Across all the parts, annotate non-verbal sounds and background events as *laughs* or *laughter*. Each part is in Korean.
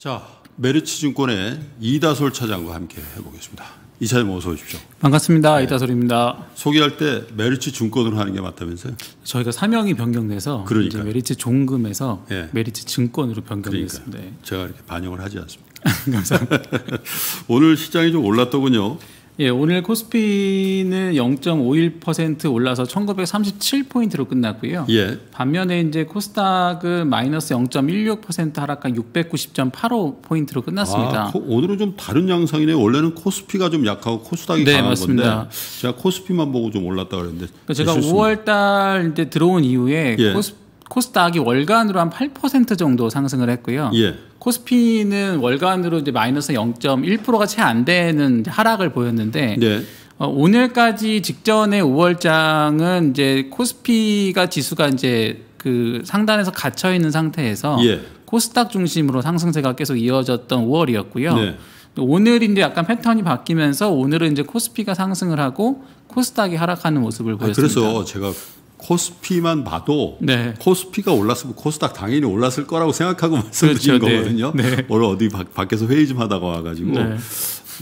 자, 메리츠증권의 이다솔 차장과 함께 해보겠습니다. 이 차장 어서 오십시오. 반갑습니다. 네. 이다솔입니다. 소개할 때 메리츠 증권으로 하는 게 맞다면서요? 저희가 사명이 변경돼서 그러니까 메리츠 종금에서 네. 예. 메리츠 증권으로 변경됐습니다. 예. 제가 이렇게 반영을 하지 않습니다. *laughs* 감사합니다. *laughs* 오늘 시장이 좀 올랐더군요. 예, 오늘 코스피는 0.51% 올라서 1937포인트로 끝났고요. 예. 반면에 이제 코스닥은 마이너스 0.16% 하락한 690.85포인트로 끝났습니다. 아, 오늘은 좀 다른 양상이네요. 원래는 코스피가 좀 약하고 코스닥이 네, 강한 맞습니다. 건데 제가 코스피만 보고 좀 올랐다 그랬는데 그러니까 제가 실 5월 달이 들어온 이후에 예. 코스피 코스닥이 월간으로 한 8% 정도 상승을 했고요. 예. 코스피는 월간으로 이제 마이너스 0.1%가 채 안 되는 하락을 보였는데 예. 어, 오늘까지 직전에 5월장은 이제 코스피가 지수가 이제 그 상단에서 갇혀 있는 상태에서 예. 코스닥 중심으로 상승세가 계속 이어졌던 5월이었고요. 네. 오늘 이제 약간 패턴이 바뀌면서 오늘은 이제 코스피가 상승을 하고 코스닥이 하락하는 모습을 보였습니다. 아, 그래서 제가 코스피만 봐도 네. 코스피가 올랐으면 코스닥 당연히 올랐을 거라고 생각하고 *laughs* 말씀드린 그렇죠. 네. 거거든요. 네. 오늘 어디 밖에서 회의 좀 하다가 와가지고 네.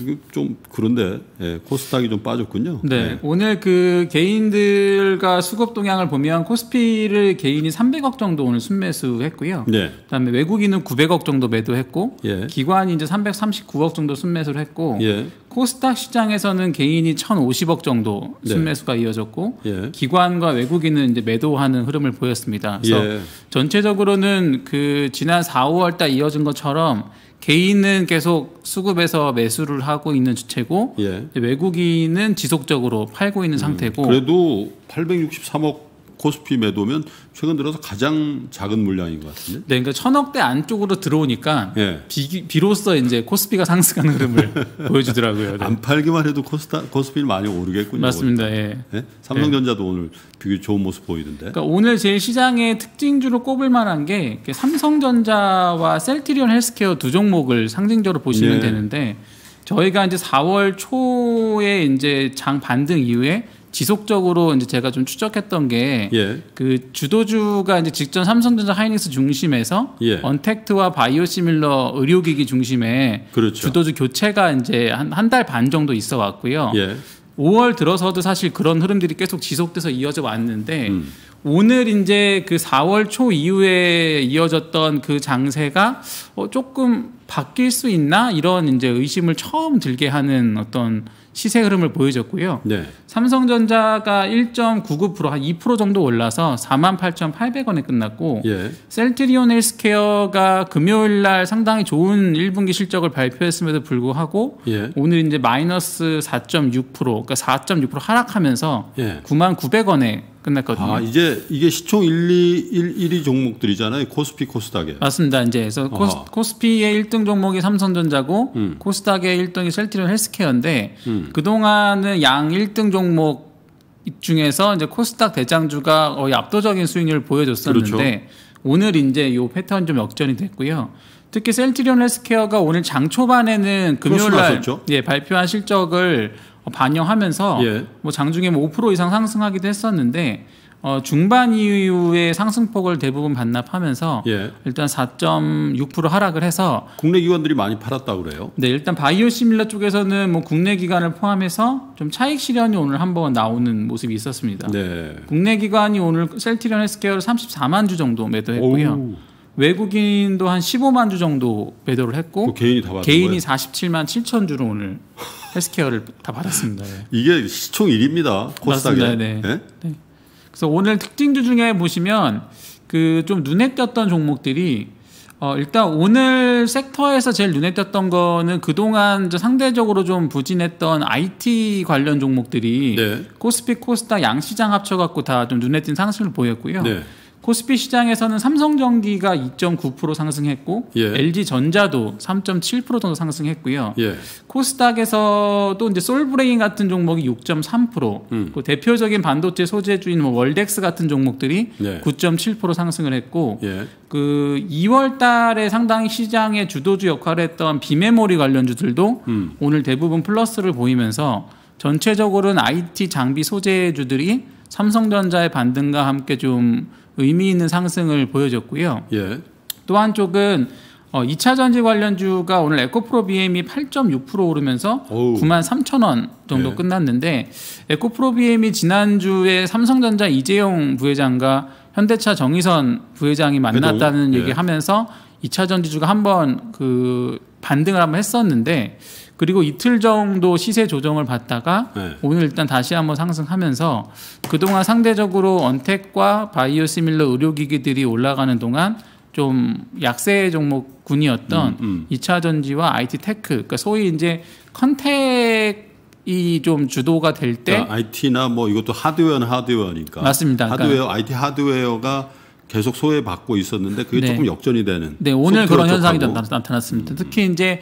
이게 좀 그런데 예, 코스닥이 좀 빠졌군요. 네, 예. 오늘 그 개인들과 수급 동향을 보면 코스피를 개인이 300억 정도 오늘 순매수했고요. 예. 그다음에 외국인은 900억 정도 매도했고 예. 기관이 이제 339억 정도 순매수를 했고 예. 코스닥 시장에서는 개인이 1,050억 정도 네. 순매수가 네. 이어졌고 예. 기관과 외국인은 이제 매도하는 흐름을 보였습니다. 그래서 전체적으로는 그 지난 4, 5월달 이어진 것처럼 개인은 계속 수급에서 매수를 하고 있는 주체고 예. 외국인은 지속적으로 팔고 있는 음, 상태고 그래도 863억 코스피 매도면 최근 들어서 가장 작은 물량인 것 같은데. 네, 그러니까 천억대 안쪽으로 들어오니까 예. 비, 비로소 이제 코스피가 상승하는 흐름을 *laughs* 보여주더라고요. 네. 안 팔기만 해도 코스타, 코스피는 많이 오르겠군요. 맞습니다. 그러니까. 예. 예? 네. 삼성전자도 네. 오늘 비교 좋은 모습 보이던데. 그러니까 오늘 제일 시장의 특징주로 꼽을 만한 게 삼성전자와 셀트리온 헬스케어 두 종목을 상징적으로 보시면 예. 되는데 저희가 이제 4월 초에 이제 장 반등 이후에 지속적으로 이제 제가 좀 추적했던 게그 예. 그 주도주가 이제 직전 삼성전자 하이닉스 중심에서 예. 언택트와 바이오시밀러 의료기기 중심에 그렇죠. 주도주 교체가 이제 한 한 달 반 정도 있어 왔고요. 예. 5월 들어서도 사실 그런 흐름들이 계속 지속돼서 이어져 왔는데 음. 오늘 이제 그 4월 초 이후에 이어졌던 그 장세가 어 조금 바뀔 수 있나 이런 이제 의심을 처음 들게 하는 어떤 시세 흐름을 보여줬고요. 네. 삼성전자가 1.99%한 2% 정도 올라서 48,800원에 끝났고 예. 셀트리온 헬스케어가 금요일 날 상당히 좋은 1분기 실적을 발표했음에도 불구하고 예. 오늘 이제 마이너스 4.6% 그러니까 4.6% 하락하면서 예. 9만 900원에 끝났거든요. 아, 이제 이게 시총 1, 2, 1, 1위 종목들이잖아요. 코스피, 코스닥에. 맞습니다. 이제 그래서 아하. 코스, 피의 1등 종목이 삼성전자고 음. 코스닥의 1등이 셀트리온 헬스케어인데 음. 그동안은 양 1등 종목 중에서 이제 코스닥 대장주가 거의 압도적인 수익률을 보여줬었는데 그렇죠. 오늘 이제 요 패턴 좀 역전이 됐고요. 특히 셀트리온 헬스케어가 오늘 장 초반에는 금요일 날 그렇죠. 예, 발표한 실적을 어, 반영하면서 예. 뭐 장중에 뭐5% 이상 상승하기도 했었는데 어, 중반 이후의 상승폭을 대부분 반납하면서 예. 일단 4.6% 하락을 해서 국내 기관들이 많이 팔았다 그래요. 네, 일단 바이오 시밀러 쪽에서는 뭐 국내 기관을 포함해서 좀 차익 실현이 오늘 한번 나오는 모습이 있었습니다. 네. 국내 기관이 오늘 셀티리온 헬스케어를 34만 주 정도 매도했고요. 오우. 외국인도 한 15만 주 정도 매도를 했고 그 개인이 다 개인이 거예요? 47만 7천 주로 오늘 헬스케어를 다 받았습니다. 예. 이게 시총 1입니다. 코스닥에. 네. 네. 네. 그래서 오늘 특징주 중에 보시면 그 좀 눈에 띄었던 종목들이 어, 일단 오늘 섹터에서 제일 눈에 띄었던 거는 그동안 상대적으로 좀 부진했던 IT 관련 종목들이 네. 코스피 코스닥 양시장 합쳐갖고 다 좀 눈에 띈 상승을 보였고요. 네. 코스피 시장에서는 삼성전기가 2.9% 상승했고 예. LG 전자도 3.7% 정도 상승했고요. 예. 코스닥에서도 이제 솔브레인 같은 종목이 6.3%, 음. 그 대표적인 반도체 소재주인 뭐 월덱스 같은 종목들이 예. 9.7% 상승을 했고 예. 그 2월달에 상당히 시장의 주도주 역할을 했던 비메모리 관련주들도 음. 오늘 대부분 플러스를 보이면서 전체적으로는 IT 장비 소재주들이 삼성전자의 반등과 함께 좀 의미 있는 상승을 보여줬고요. 예. 또 한쪽은 어, 2차 전지 관련주가 오늘 에코프로 BM이 8.6% 오르면서 오우. 9만 3천 원 정도 예. 끝났는데 에코프로 BM이 지난주에 삼성전자 이재용 부회장과 현대차 정의선 부회장이 만났다는 예. 얘기하면서 예. 2차 전지주가 한번 그 반등을 한번 했었는데 그리고 이틀 정도 시세 조정을 받다가 네. 오늘 일단 다시 한번 상승하면서 그동안 상대적으로 언택과 바이오시밀러 의료기기들이 올라가는 동안 좀 약세 종목군이었던 음, 음. 2차 전지와 IT 테크, 그러니까 소위 이제 컨택 이좀 주도가 될때 그러니까 IT나 뭐 이것도 하드웨어는 하드웨어니까 맞습니다. 그러니까 하드웨어 그러니까 IT 하드웨어가 계속 소외받고 있었는데 그게 네. 조금 역전이 되는. 네, 오늘 그런 현상이 나, 타났습니다 음. 특히 이제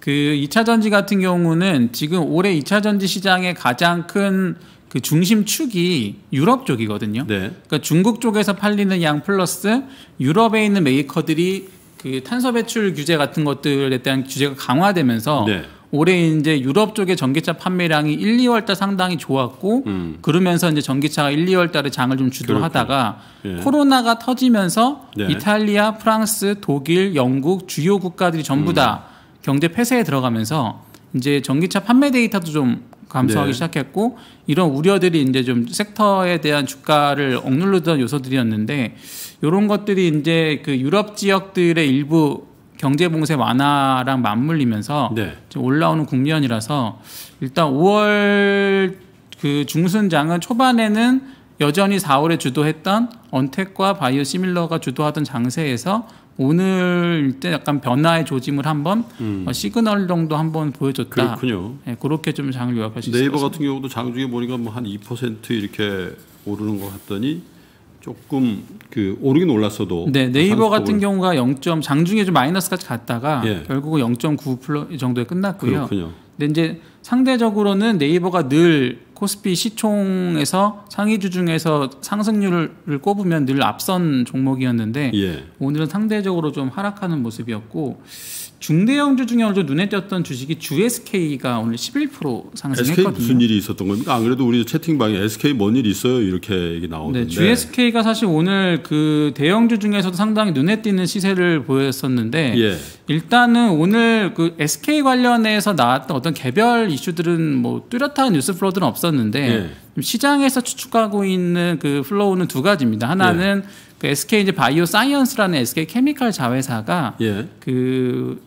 그 2차 전지 같은 경우는 지금 올해 2차 전지 시장의 가장 큰 그 중심축이 유럽 쪽이거든요. 네. 그러니까 중국 쪽에서 팔리는 양 플러스 유럽에 있는 메이커들이 그 탄소 배출 규제 같은 것들에 대한 규제가 강화되면서 네. 올해 이제 유럽 쪽의 전기차 판매량이 1, 2월 달 상당히 좋았고 음. 그러면서 이제 전기차가 1, 2월 달에 장을 좀 주도하다가 예. 코로나가 터지면서 예. 이탈리아, 프랑스, 독일, 영국 주요 국가들이 전부 다 음. 경제 폐쇄에 들어가면서 이제 전기차 판매 데이터도 좀 감소하기 네. 시작했고 이런 우려들이 이제 좀 섹터에 대한 주가를 억눌르던 요소들이었는데 이런 것들이 이제 그 유럽 지역들의 일부 경제봉쇄 완화랑 맞물리면서 네. 올라오는 국면이라서 일단 5월 그 중순장은 초반에는 여전히 4월에 주도했던 언택과 바이오 시밀러가 주도하던 장세에서 오늘 때 약간 변화의 조짐을 한번 음. 어, 시그널 정도 한번 보여줬다. 그렇군요. 네, 그렇게 좀 장을 요약할 수있 네이버 같은 경우도 장중에 보니까 뭐한2% 이렇게 오르는 것 같더니 조금 그 오르긴 올랐어도 네, 네이버 같은 경우가 0. 장중에 좀 마이너스까지 갔다가 예. 결국은 0.9 정도에 끝났고요. 그렇군요. 근데 이제 상대적으로는 네이버가 늘 코스피 시총에서 상위주 중에서 상승률을 꼽으면 늘 앞선 종목이었는데 예. 오늘은 상대적으로 좀 하락하는 모습이었고 중대형주 중에 오늘 눈에 띄었던 주식이 주SK가 오늘 11% 상승했거든요. SK 무슨 일이 있었던 겁니까? 안 그래도 우리 채팅방에 SK 뭔일 있어요 이렇게 나오는데. 네, 주SK가 사실 오늘 그 대형주 중에서도 상당히 눈에 띄는 시세를 보였었는데 예. 일단은 오늘 그 SK 관련해서 나왔던 어떤 개별 이슈들은 뭐 뚜렷한 뉴스 플로우들은 없었는데 예. 시장에서 추측하고 있는 그 플로우는 두 가지입니다. 하나는 예. 그 SK 이제 바이오 사이언스라는 SK 케미칼 자회사가 예. 그빌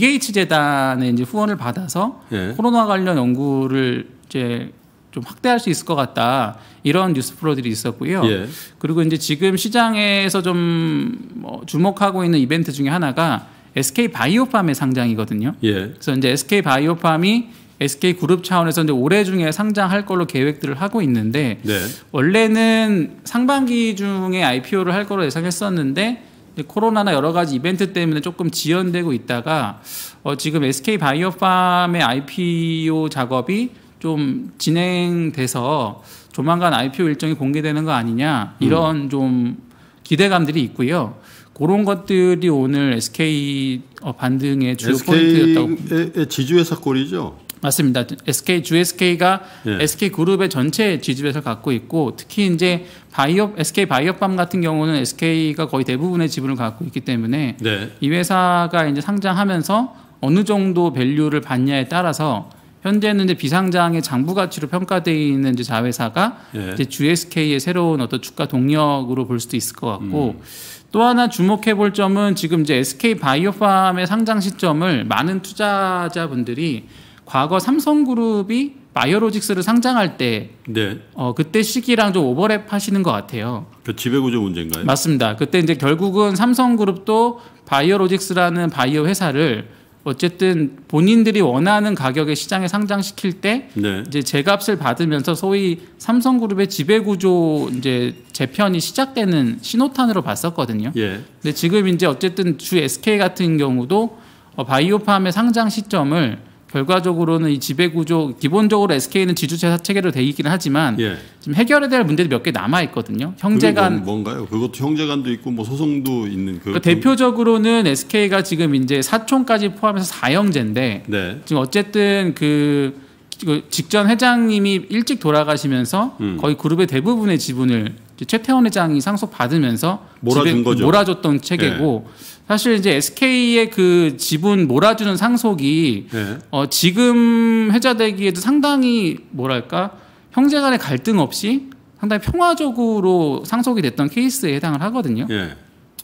게이츠 재단의 이제 후원을 받아서 예. 코로나 관련 연구를 이제 좀 확대할 수 있을 것 같다 이런 뉴스 프로들이 있었고요. 예. 그리고 이제 지금 시장에서 좀 뭐 주목하고 있는 이벤트 중에 하나가 SK 바이오팜의 상장이거든요. 예. 그래서 이제 SK 바이오팜이 SK 그룹 차원에서 이제 올해 중에 상장할 걸로 계획들을 하고 있는데 네. 원래는 상반기 중에 IPO를 할 걸로 예상했었는데 코로나나 여러 가지 이벤트 때문에 조금 지연되고 있다가 어, 지금 SK 바이오팜의 IPO 작업이 좀 진행돼서 조만간 IPO 일정이 공개되는 거 아니냐 이런 음. 좀 기대감들이 있고요. 그런 것들이 오늘 SK 어, 반등의 주요 SK의 포인트였다고. 지주회사 꼴이죠. 맞습니다. SK 주SK가 예. SK 그룹의 전체 지주에서 갖고 있고 특히 이제 바이업 SK 바이업밤 같은 경우는 SK가 거의 대부분의 지분을 갖고 있기 때문에 네. 이 회사가 이제 상장하면서 어느 정도 밸류를 받냐에 따라서 현재는 이제 비상장의 장부 가치로 평가되어 있는 이제 자회사가 예. 이제 GSK의 새로운 어떤 주가 동력으로 볼 수도 있을 것 같고 음. 또 하나 주목해 볼 점은 지금 이제 SK 바이오팜의 상장 시점을 많은 투자자분들이 과거 삼성그룹이 바이오로직스를 상장할 때 네. 어, 그때 시기랑 좀 오버랩 하시는 것 같아요. 그 지배구조 문제인가요? 맞습니다. 그때 이제 결국은 삼성그룹도 바이오로직스라는 바이오 회사를 어쨌든 본인들이 원하는 가격의 시장에 상장시킬 때 네. 이제 제값을 받으면서 소위 삼성그룹의 지배구조 이제 재편이 시작되는 신호탄으로 봤었거든요. 예. 근데 지금 이제 어쨌든 주 SK 같은 경우도 어, 바이오팜의 상장 시점을 결과적으로는 이 지배 구조 기본적으로 SK는 지주체 체계로 돼 있기는 하지만 예. 지금 해결해야될 문제도 몇 개 남아 있거든요. 형제간 뭐 뭔가요? 그것도 형제간도 있고 뭐 소송도 있는 그 그러니까 대표적으로는 SK가 지금 이제 사촌까지 포함해서 4형제인데 네. 지금 어쨌든 그, 그 직전 회장님이 일찍 돌아가시면서 음. 거의 그룹의 대부분의 지분을 최태원 회장이 상속 받으면서 몰아준 거죠. 몰아줬던 체계고 예. 사실 이제 SK의 그 지분 몰아주는 상속이 네. 어, 지금 해자되기에도 상당히 뭐랄까 형제 간의 갈등 없이 상당히 평화적으로 상속이 됐던 케이스에 해당을 하거든요. 네.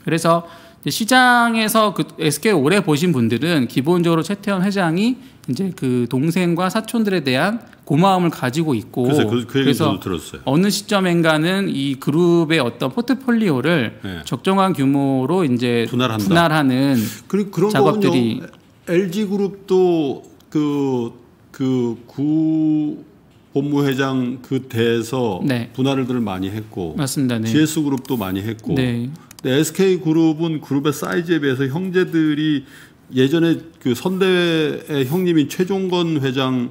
그래서 이제 시장에서 그 SK 오래 보신 분들은 기본적으로 최태원 회장이 이제 그 동생과 사촌들에 대한 고마움을 가지고 있고 글쎄, 그, 그 그래서 어느 시점엔가는 이 그룹의 어떤 포트폴리오를 네. 적정한 규모로 이제 분할한다. 분할하는 그리고 그런 작업들이 LG 그룹도 그 그 구 본부회장 그 대에서 네. 분할들을 많이 했고 맞습니다. 네. GS 그룹도 많이 했고 네. 근데 SK 그룹은 그룹의 사이즈에 비해서 형제들이 예전에 그 선대의 형님인 최종건 회장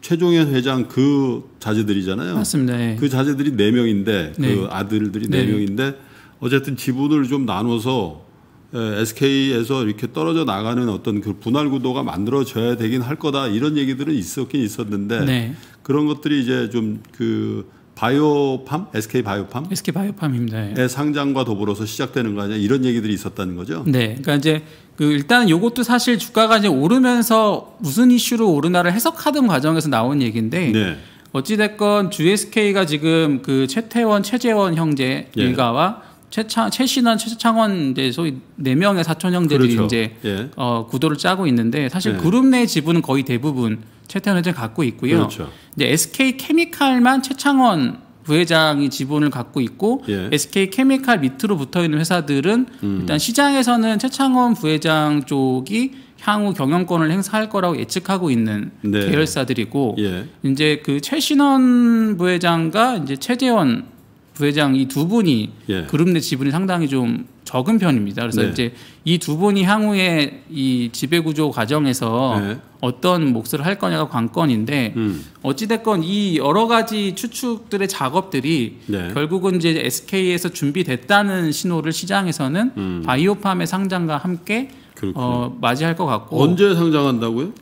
최종현 회장 그 자제들이잖아요. 맞습니다. 네. 그 자제들이 네 명인데 그 네. 아들들이 네, 네 명인데 어쨌든 지분을 좀 나눠서 예, SK에서 이렇게 떨어져 나가는 어떤 그 분할 구도가 만들어져야 되긴 할 거다 이런 얘기들은 있었긴 있었는데 네. 그런 것들이 이제 좀그 바이오팜, SK 바이오팜, SK 바이오팜입니다. 예. 네, 상장과 더불어서 시작되는 거 아니야? 이런 얘기들이 있었다는 거죠. 네, 그러니까 이제 그 일단 요것도 사실 주가가 이제 오르면서 무슨 이슈로 오르나를 해석하던 과정에서 나온 얘기인데 네. 어찌됐건 GSK가 지금 그 최태원, 최재원 형제 예. 일가와 최창, 최신원, 최창원 이제 소위 네 명의 사촌 형제들이 그렇죠. 이제 예. 어, 구도를 짜고 있는데 사실 예. 그룹 내 지분은 거의 대부분 최태원 회장 갖고 있고요. 그렇죠. 이제 SK 케미칼만 최창원 부회장이 지분을 갖고 있고 예. SK 케미칼 밑으로 붙어 있는 회사들은 음. 일단 시장에서는 최창원 부회장 쪽이 향후 경영권을 행사할 거라고 예측하고 있는 네. 계열사들이고 예. 이제 그 최신원 부회장과 이제 최재원 부회장 이 두 분이 예. 그룹 내 지분이 상당히 좀 적은 편입니다. 그래서 네. 이제 이 두 분이 향후에 이 지배 구조 과정에서 네. 어떤 몫을 할 거냐가 관건인데 음. 어찌 됐건 이 여러 가지 추측들의 작업들이 네. 결국은 이제 SK에서 준비됐다는 신호를 시장에서는 음. 바이오팜의 상장과 함께 어, 맞이할 것 같고 언제 상장한다고요?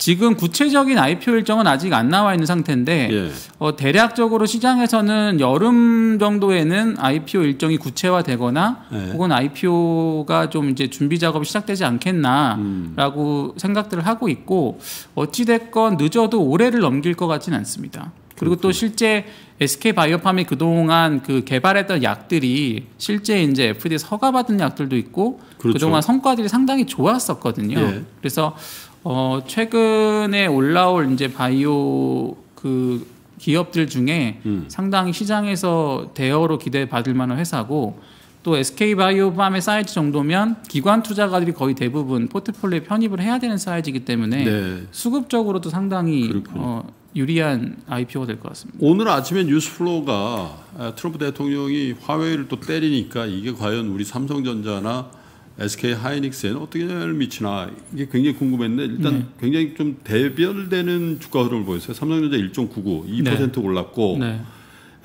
지금 구체적인 IPO 일정은 아직 안 나와 있는 상태인데 예. 어, 대략적으로 시장에서는 여름 정도에는 IPO 일정이 구체화되거나 예. 혹은 IPO가 좀 이제 준비 작업이 시작되지 않겠나라고 음. 생각들을 하고 있고 어찌 됐건 늦어도 올해를 넘길 것 같지는 않습니다. 그리고 또 실제 SK 바이오팜이 그동안 그 개발했던 약들이 실제 이제 FDA 서가 받은 약들도 있고 그렇죠. 그동안 성과들이 상당히 좋았었거든요. 예. 그래서 어, 최근에 올라올 이제 바이오 그 기업들 중에 음. 상당히 시장에서 대여로 기대받을 만한 회사고 또 SK바이오팜의 사이즈 정도면 기관 투자가들이 거의 대부분 포트폴리오에 편입을 해야 되는 사이즈이기 때문에 네. 수급적으로도 상당히 어, 유리한 IPO가 될 것 같습니다. 오늘 아침에 뉴스플로우가 아, 트럼프 대통령이 화웨이를 또 때리니까 이게 과연 우리 삼성전자나 SK 하이닉스에는 어떻게 영향을 미치나 이게 굉장히 궁금했는데 일단 네. 굉장히 좀 대별되는 주가 흐름을 보였어요. 삼성전자 1.99, 2% 네. 올랐고 네.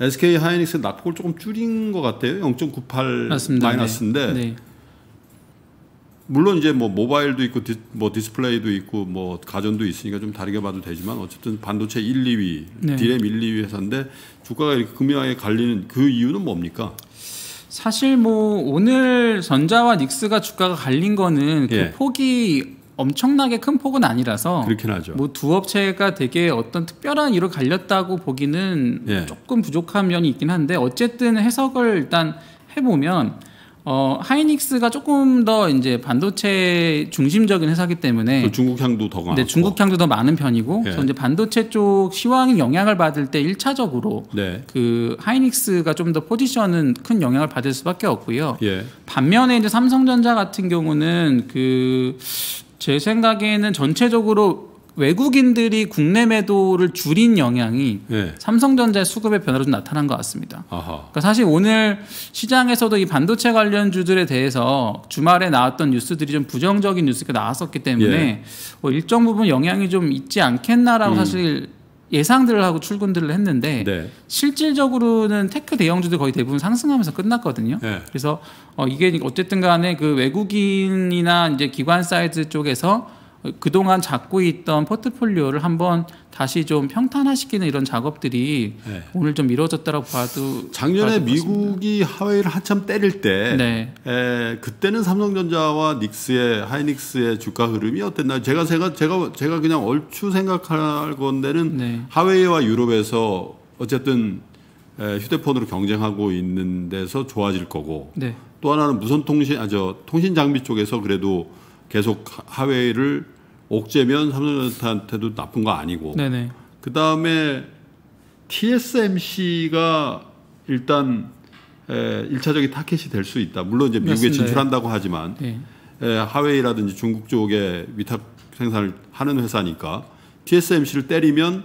SK 하이닉스 낙폭을 조금 줄인 것 같아요. 0.98 맞습니다. 마이너스인데 네. 네. 물론 이제 뭐 모바일도 있고 디, 뭐 디스플레이도 있고 뭐 가전도 있으니까 좀 다르게 봐도 되지만 어쨌든 반도체 1, 2위, 네. 디램 1, 2위 회사인데 주가가 이렇게 금융하게 갈리는 그 이유는 뭡니까? 사실 뭐 오늘 전자와 닉스가 주가가 갈린 거는 그 예. 폭이 엄청나게 큰 폭은 아니라서 그렇긴 하죠. 뭐두 업체가 되게 어떤 특별한 이유로 갈렸다고 보기는 예. 조금 부족한 면이 있긴 한데 어쨌든 해석을 일단 해보면 어, 하이닉스가 조금 더 이제 반도체 중심적인 회사기 때문에 중국 향도 더 많고 네, 중국 향도 더 많은 편이고 예. 그래서 이제 반도체 쪽 시황 영향을 받을 때 1차적으로 네. 그 하이닉스가 좀 더 포지션은 큰 영향을 받을 수밖에 없고요. 예. 반면에 이제 삼성전자 같은 경우는 그 제 생각에는 전체적으로 외국인들이 국내 매도를 줄인 영향이 네. 예. 삼성전자 수급의 변화로 좀 나타난 것 같습니다. 그러니까 사실 오늘 시장에서도 이 반도체 관련 주들에 대해서 주말에 나왔던 뉴스들이 좀 부정적인 뉴스가 나왔었기 때문에 예. 뭐 일정 부분 영향이 좀 있지 않겠나라고 음. 사실 예상들을 하고 출근들을 했는데 네. 실질적으로는 테크 대형주들 거의 대부분 상승하면서 끝났거든요. 네. 그래서 어 이게 어쨌든 간에 그 외국인이나 이제 기관 사이즈 쪽에서 그동안 잡고 있던 포트폴리오를 한번 다시 좀 평탄화시키는 이런 작업들이 네. 오늘 좀 이루어졌다고 봐도 작년에 미국이 하웨이를 한참 때릴 때 네. 에, 그때는 삼성전자와 닉스의 하이닉스의 주가 흐름이 어땠나요? 제가 제가 제가 제가 그냥 얼추 생각할 건데는 네. 하웨이와 유럽에서 어쨌든 에, 휴대폰으로 경쟁하고 있는 데서 좋아질 거고 네. 또 하나는 무선 통신 아 저 통신 장비 쪽에서 그래도 계속 하웨이를 옥죄면 삼성전자한테도 나쁜 거 아니고. 네네. 그 다음에 TSMC가 일단 에, 1차적인 타켓이 될 수 있다. 물론 이제 미국에 맞습니다. 진출한다고 하지만 네. 에, 하웨이라든지 중국 쪽에 위탁 생산을 하는 회사니까 TSMC를 때리면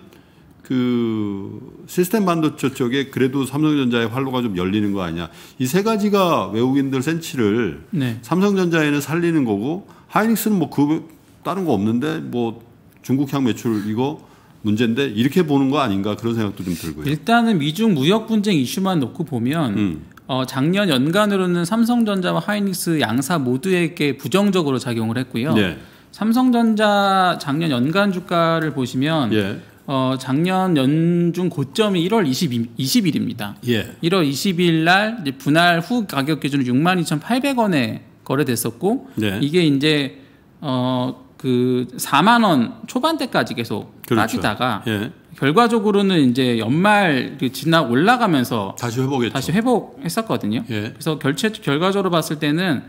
그 시스템 반도체 쪽에 그래도 삼성전자의 활로가 좀 열리는 거 아니냐. 이 세 가지가 외국인들 센치를 네. 삼성전자에는 살리는 거고 하이닉스는 뭐그 다른 거 없는데 뭐 중국향 매출 이거 문제인데 이렇게 보는 거 아닌가 그런 생각도 좀 들고요. 일단은 미중 무역 분쟁 이슈만 놓고 보면 음. 어, 작년 연간으로는 삼성전자와 하이닉스 양사 모두에게 부정적으로 작용을 했고요. 네. 삼성전자 작년 연간 주가를 보시면 예. 어, 작년 연중 고점이 1월 20, 20일입니다. 예. 1월 20일 날 분할 후 가격 기준으로 62,800원에 거래됐었고 네. 이게 이제 어 그 4만 원 초반대까지 계속 그렇죠. 빠지다가 예. 결과적으로는 이제 연말 그 지나 올라가면서 다시 회복했죠. 다시 회복했었거든요. 예. 그래서 결체 결과적으로 봤을 때는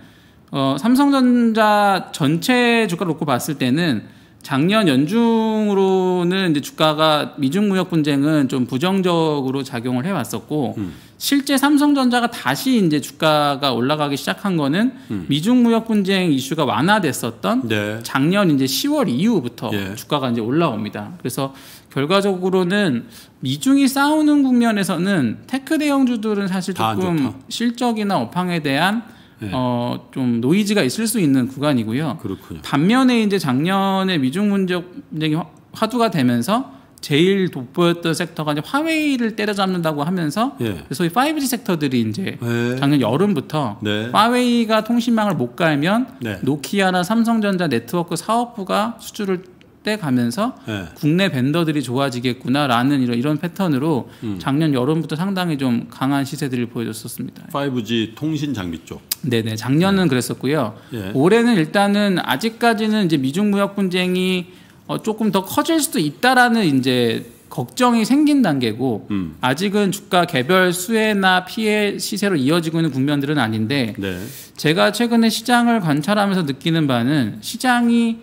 어 삼성전자 전체 주가 놓고 봤을 때는 작년 연중으로는 이제 주가가 미중 무역 분쟁은 좀 부정적으로 작용을 해왔었고 음. 실제 삼성전자가 다시 이제 주가가 올라가기 시작한 거는 음. 미중 무역 분쟁 이슈가 완화됐었던 네. 작년 이제 10월 이후부터 예. 주가가 이제 올라옵니다. 그래서 결과적으로는 미중이 싸우는 국면에서는 테크 대형주들은 사실 조금 실적이나 업황에 대한 네. 어, 좀 노이즈가 있을 수 있는 구간이고요. 그렇군요. 반면에 이제 작년에 미중 문제 분쟁이 화두가 되면서 제일 돋보였던 섹터가 이제 화웨이를 때려잡는다고 하면서 예. 소위 5G 섹터들이 이제 네. 작년 여름부터 네. 화웨이가 통신망을 못 깔면 네. 노키아나 삼성전자 네트워크 사업부가 수주를 떼가면서 예. 국내 v 더들이 좋아지겠구나라는 이런 이런 패턴으로 음. 작년 여름부터 상당히 좀 강한 시세들을 보여줬었습니다. 5G 통신 장비 쪽. 네네 작년은 네. 그랬었고요. 예. 올해는 일단은 아직까지는 이제 미중 무역 분쟁이 어, 조금 더 커질 수도 있다라는 이제 걱정이 생긴 단계고 음. 아직은 주가 개별 수혜나 피해 시세로 이어지고 있는 국면들은 아닌데 네. 제가 최근에 시장을 관찰하면서 느끼는 바는 시장이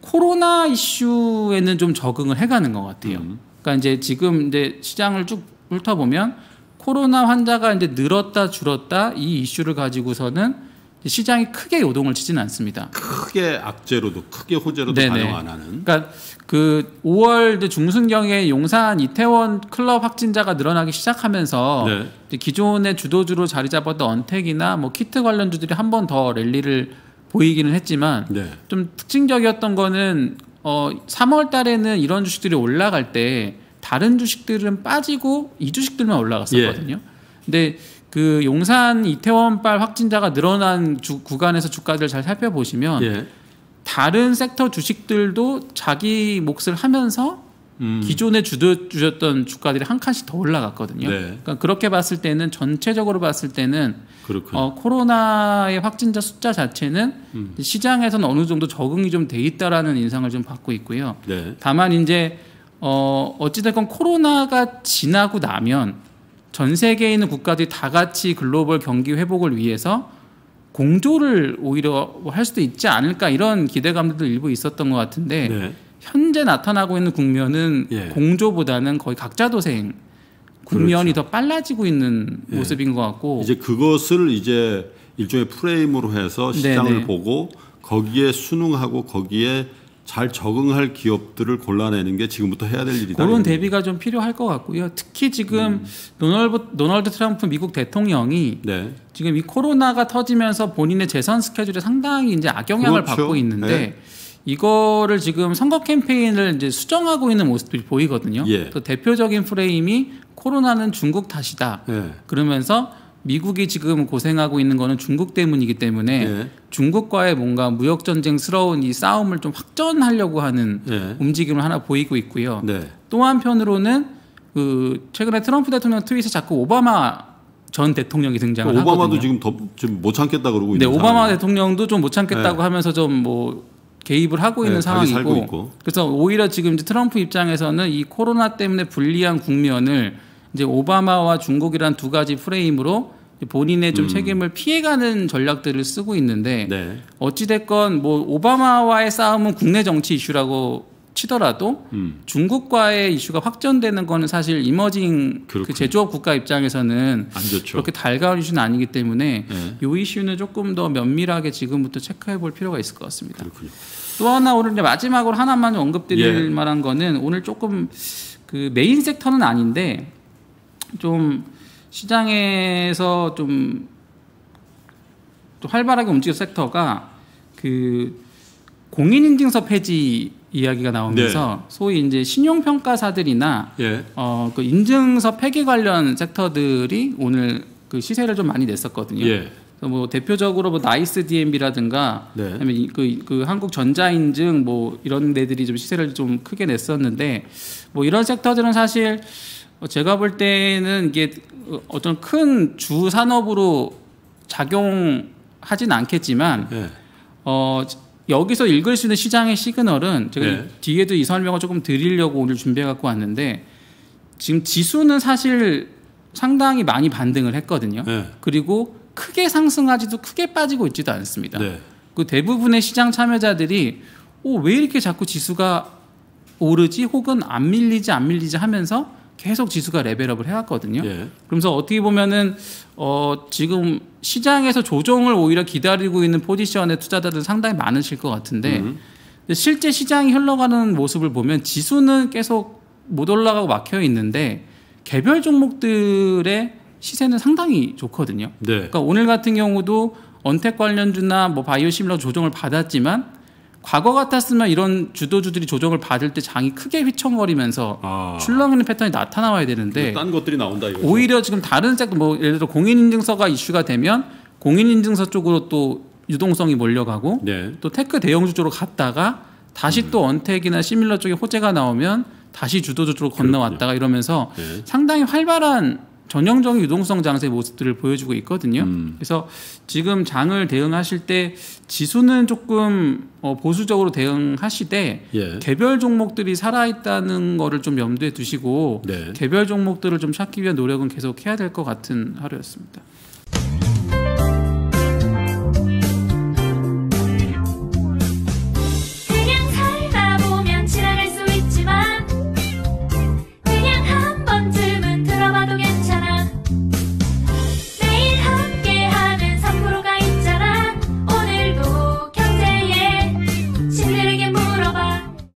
코로나 이슈에는 좀 적응을 해가는 것 같아요. 음. 그러니까 이제 지금 이제 시장을 쭉 훑어보면 코로나 환자가 이제 늘었다 줄었다 이 이슈를 가지고서는 시장이 크게 요동을 치지는 않습니다. 크게 악재로도 크게 호재로도 네네. 반응 안 하는. 그러니까 그 5월 중순경에 용산 이태원 클럽 확진자가 늘어나기 시작하면서 네. 기존의 주도주로 자리 잡았던 언택이나 뭐 키트 관련주들이 한 번 더 랠리를 보이기는 했지만 네. 좀 특징적이었던 거는 어 3월 달에는 이런 주식들이 올라갈 때 다른 주식들은 빠지고 이 주식들만 올라갔었거든요. 예. 근데 그 용산 이태원발 확진자가 늘어난 주, 구간에서 주가들 잘 살펴보시면 예. 다른 섹터 주식들도 자기 몫을 하면서 음. 기존에 주도 주셨던 주가들이 한 칸씩 더 올라갔거든요. 네. 그러니까 그렇게 봤을 때는 전체적으로 봤을 때는 어, 코로나의 확진자 숫자 자체는 음. 시장에서는 어느 정도 적응이 좀 돼 있다라는 인상을 좀 받고 있고요. 네. 다만 이제 어, 어찌됐건 코로나가 지나고 나면 전 세계에 있는 국가들이 다 같이 글로벌 경기 회복을 위해서 공조를 오히려 할 수도 있지 않을까 이런 기대감들도 일부 있었던 것 같은데 네. 현재 나타나고 있는 국면은 예. 공조보다는 거의 각자 도생 국면이 그렇죠. 더 빨라지고 있는 예. 모습인 것 같고 이제 그것을 이제 일종의 프레임으로 해서 시장을 네네. 보고 거기에 순응하고 거기에 잘 적응할 기업들을 골라내는 게 지금부터 해야 될 일이다. 그런 대비가 좀 필요할 것 같고요. 특히 지금 음. 도널드, 도널드 트럼프 미국 대통령이 네. 지금 이 코로나가 터지면서 본인의 재선 스케줄에 상당히 이제 악영향을 그렇죠. 받고 있는데 네. 이거를 지금 선거 캠페인을 이제 수정하고 있는 모습들이 보이거든요. 예. 대표적인 프레임이 코로나는 중국 탓이다. 예. 그러면서 미국이 지금 고생하고 있는 거는 중국 때문이기 때문에 예. 중국과의 뭔가 무역 전쟁스러운 이 싸움을 좀 확전하려고 하는 예. 움직임을 하나 보이고 있고요. 네. 또 한편으로는 그 최근에 트럼프 대통령 트윗에 자꾸 오바마 전 대통령이 등장을 그러니까 오바마도 하거든요. 지금 더, 지못 참겠다 그러고 있는 네, 오바마 상황이에요. 대통령도 좀 못 참겠다고 네. 하면서 좀 뭐 개입을 하고 있는 네, 상황이고 그래서 오히려 지금 이제 트럼프 입장에서는 이 코로나 때문에 불리한 국면을 이제 오바마와 중국이란 두 가지 프레임으로 본인의 좀 음. 책임을 피해가는 전략들을 쓰고 있는데 네. 어찌됐건 뭐 오바마와의 싸움은 국내 정치 이슈라고 치더라도 음. 중국과의 이슈가 확전되는 거는 사실 이머징 그 제조업 국가 입장에서는 그렇게 달가운 이슈는 아니기 때문에 네. 이 이슈는 조금 더 면밀하게 지금부터 체크해 볼 필요가 있을 것 같습니다. 그렇군요. 또 하나 오늘 마지막으로 하나만 언급드릴 예. 만한 거는 오늘 조금 그 메인 섹터는 아닌데 좀 시장에서 좀, 좀 활발하게 움직일 섹터가 그 공인인증서 폐지 이야기가 나오면서 네. 소위 이제 신용평가사들이나 예. 어, 그 인증서 폐기 관련 섹터들이 오늘 그 시세를 좀 많이 냈었거든요. 예. 그래서 뭐 대표적으로 뭐 나이스 DMB라든가 네. 그다음 그, 그 한국 전자인증 뭐 이런 데들이 좀 시세를 좀 크게 냈었는데 뭐 이런 섹터들은 사실 어, 제가 볼 때는 이게 어떤 큰 주 산업으로 작용하진 않겠지만 네. 어, 여기서 읽을 수 있는 시장의 시그널은 제가 네. 뒤에도 이 설명을 조금 드리려고 오늘 준비해 갖고 왔는데 지금 지수는 사실 상당히 많이 반등을 했거든요. 네. 그리고 크게 상승하지도 크게 빠지고 있지도 않습니다. 네. 그 대부분의 시장 참여자들이 오, 왜 이렇게 자꾸 지수가 오르지 혹은 안 밀리지 안 밀리지 하면서 계속 지수가 레벨업을 해왔거든요. 예. 그러면서 어떻게 보면은 어 지금 시장에서 조정을 오히려 기다리고 있는 포지션의 투자자들 상당히 많으실 것 같은데 음. 실제 시장이 흘러가는 모습을 보면 지수는 계속 못 올라가고 막혀 있는데 개별 종목들의 시세는 상당히 좋거든요. 네. 그러니까 오늘 같은 경우도 언택 관련주나 뭐 바이오시밀러 조정을 받았지만 과거 같았으면 이런 주도주들이 조정을 받을 때 장이 크게 휘청거리면서 아. 출렁이는 패턴이 나타나와야 되는데 딴 것들이 나온다 이거죠. 오히려 지금 다른 섹터 뭐 예를 들어 공인인증서가 이슈가 되면 공인인증서 쪽으로 또 유동성이 몰려가고 네. 또 테크 대형주 쪽으로 갔다가 다시 음. 또 언택이나 시밀러 쪽에 호재가 나오면 다시 주도주 쪽으로 건너왔다가 그렇군요. 이러면서 네. 상당히 활발한 전형적인 유동성 장세 모습들을 보여주고 있거든요. 음. 그래서 지금 장을 대응하실 때 지수는 조금 어, 보수적으로 대응하시되 예. 개별 종목들이 살아있다는 거를 좀 염두에 두시고 네. 개별 종목들을 좀 찾기 위한 노력은 계속 해야 될 것 같은 하루였습니다.